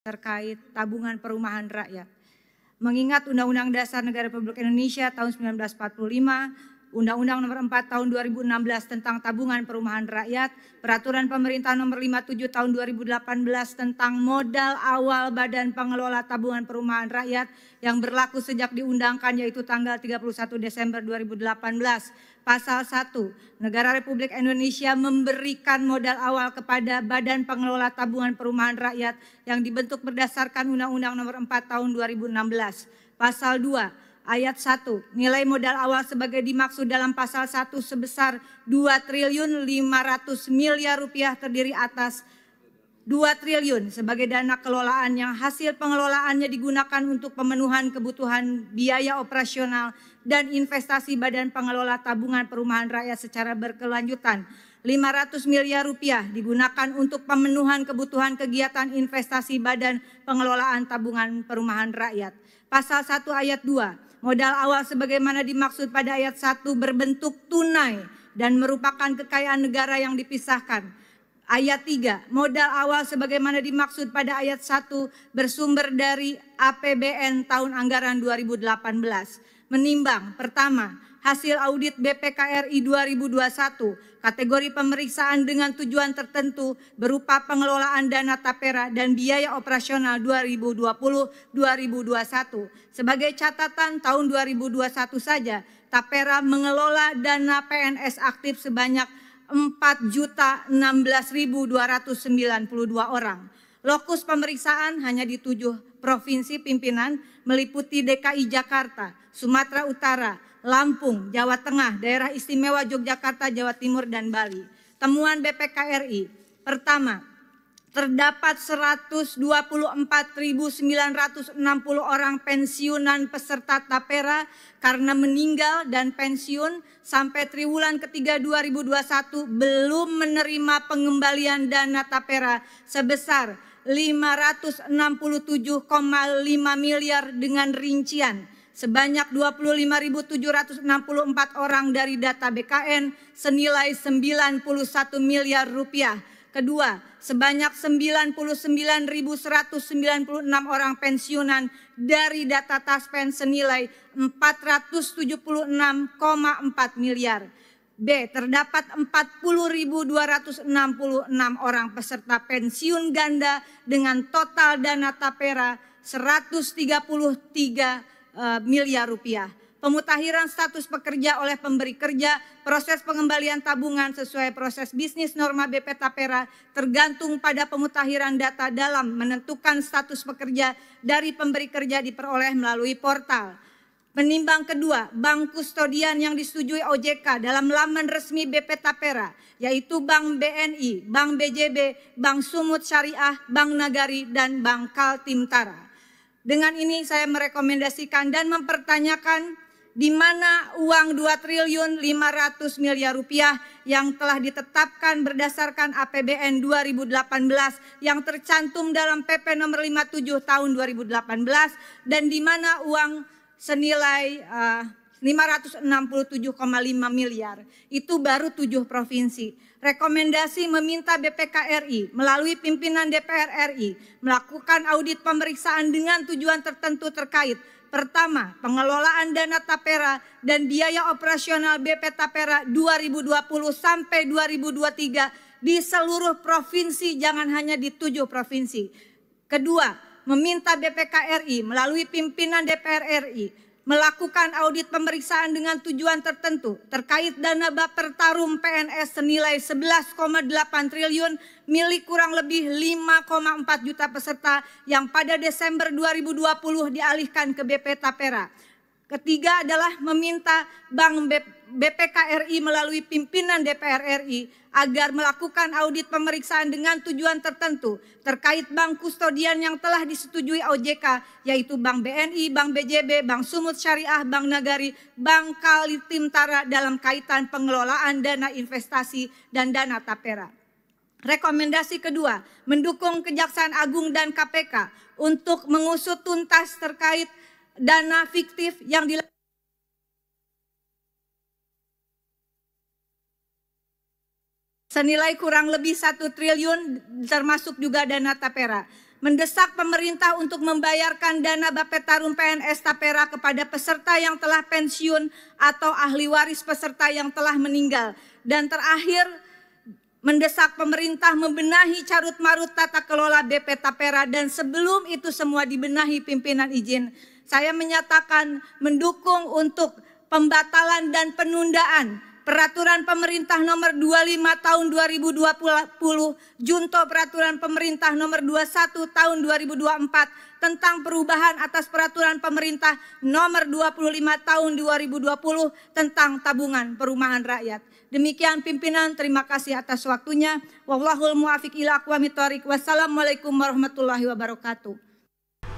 terkait tabungan perumahan rakyat. Mengingat Undang-Undang Dasar Negara Republik Indonesia tahun 1945 Undang-Undang Nomor 4 Tahun 2016 tentang Tabungan Perumahan Rakyat, Peraturan Pemerintah Nomor 57 Tahun 2018 tentang Modal Awal Badan Pengelola Tabungan Perumahan Rakyat yang berlaku sejak diundangkan yaitu tanggal 31 Desember 2018. Pasal 1, Negara Republik Indonesia memberikan modal awal kepada Badan Pengelola Tabungan Perumahan Rakyat yang dibentuk berdasarkan Undang-Undang Nomor 4 Tahun 2016. Pasal 2, ayat 1. Nilai modal awal sebagai dimaksud dalam pasal 1 sebesar 2 triliun 500 miliar rupiah terdiri atas 2 triliun sebagai dana kelolaan yang hasil pengelolaannya digunakan untuk pemenuhan kebutuhan biaya operasional dan investasi Badan Pengelola Tabungan Perumahan Rakyat secara berkelanjutan. 500 miliar rupiah digunakan untuk pemenuhan kebutuhan kegiatan investasi Badan Pengelolaan Tabungan Perumahan Rakyat. Pasal 1 ayat 2 Modal awal sebagaimana dimaksud pada ayat 1 berbentuk tunai dan merupakan kekayaan negara yang dipisahkan. Ayat 3, modal awal sebagaimana dimaksud pada ayat 1 bersumber dari APBN tahun anggaran 2018 menimbang pertama hasil audit BPKRI 2021 kategori pemeriksaan dengan tujuan tertentu berupa pengelolaan dana tapera dan biaya operasional 2020-2021. Sebagai catatan tahun 2021 saja, tapera mengelola dana PNS aktif sebanyak 4.016.292 orang. Lokus pemeriksaan hanya di tujuh provinsi pimpinan meliputi DKI Jakarta, Sumatera Utara, Lampung, Jawa Tengah, daerah istimewa Yogyakarta, Jawa Timur, dan Bali. Temuan BPKRI, pertama, terdapat 124.960 orang pensiunan peserta tapera karena meninggal dan pensiun sampai triwulan ketiga 2021 belum menerima pengembalian dana tapera sebesar 567,5 miliar dengan rincian sebanyak 25.764 orang dari data BKN senilai 91 miliar rupiah Kedua, sebanyak 99.196 orang pensiunan dari data Taspen senilai 476,4 miliar. B. Terdapat 40.266 orang peserta pensiun ganda dengan total dana tapera 133 uh, eh, miliar rupiah pemutahiran status pekerja oleh pemberi kerja, proses pengembalian tabungan sesuai proses bisnis norma BP Tapera tergantung pada pemutahiran data dalam menentukan status pekerja dari pemberi kerja diperoleh melalui portal. Penimbang kedua, bank kustodian yang disetujui OJK dalam laman resmi BP Tapera, yaitu Bank BNI, Bank BJB, Bank Sumut Syariah, Bank Nagari, dan Bank Kaltimtara. Dengan ini saya merekomendasikan dan mempertanyakan di mana uang 2 triliun 500 miliar rupiah yang telah ditetapkan berdasarkan APBN 2018 yang tercantum dalam PP nomor 57 tahun 2018 dan di mana uang senilai eh, uh, 567,5 miliar. Itu baru tujuh provinsi. Rekomendasi meminta BPK RI melalui pimpinan DPR RI melakukan audit pemeriksaan dengan tujuan tertentu terkait Pertama, pengelolaan dana Tapera dan biaya operasional BP Tapera 2020 sampai 2023 di seluruh provinsi, jangan hanya di tujuh provinsi. Kedua, meminta BPKRI melalui pimpinan DPR RI melakukan audit pemeriksaan dengan tujuan tertentu terkait dana baper tarum PNS senilai 11,8 triliun milik kurang lebih 5,4 juta peserta yang pada Desember 2020 dialihkan ke BP Tapera Ketiga adalah meminta Bank BPKRI melalui pimpinan DPR RI agar melakukan audit pemeriksaan dengan tujuan tertentu terkait bank kustodian yang telah disetujui OJK yaitu Bank BNI, Bank BJB, Bank Sumut Syariah, Bank Nagari, Bank Kalitimtara dalam kaitan pengelolaan dana investasi dan dana tapera. Rekomendasi kedua, mendukung Kejaksaan Agung dan KPK untuk mengusut tuntas terkait dana fiktif yang dilakukan senilai kurang lebih satu triliun termasuk juga dana tapera. Mendesak pemerintah untuk membayarkan dana Bapetarum PNS Tapera kepada peserta yang telah pensiun atau ahli waris peserta yang telah meninggal. Dan terakhir, mendesak pemerintah membenahi carut marut tata kelola BP Tapera dan sebelum itu semua dibenahi pimpinan izin saya menyatakan mendukung untuk pembatalan dan penundaan Peraturan Pemerintah Nomor 25 Tahun 2020 Junto Peraturan Pemerintah Nomor 21 Tahun 2024 tentang perubahan atas Peraturan Pemerintah Nomor 25 Tahun 2020 tentang tabungan perumahan rakyat. Demikian pimpinan, terima kasih atas waktunya. Wallahul muafiq ila aqwamit Wassalamualaikum warahmatullahi wabarakatuh.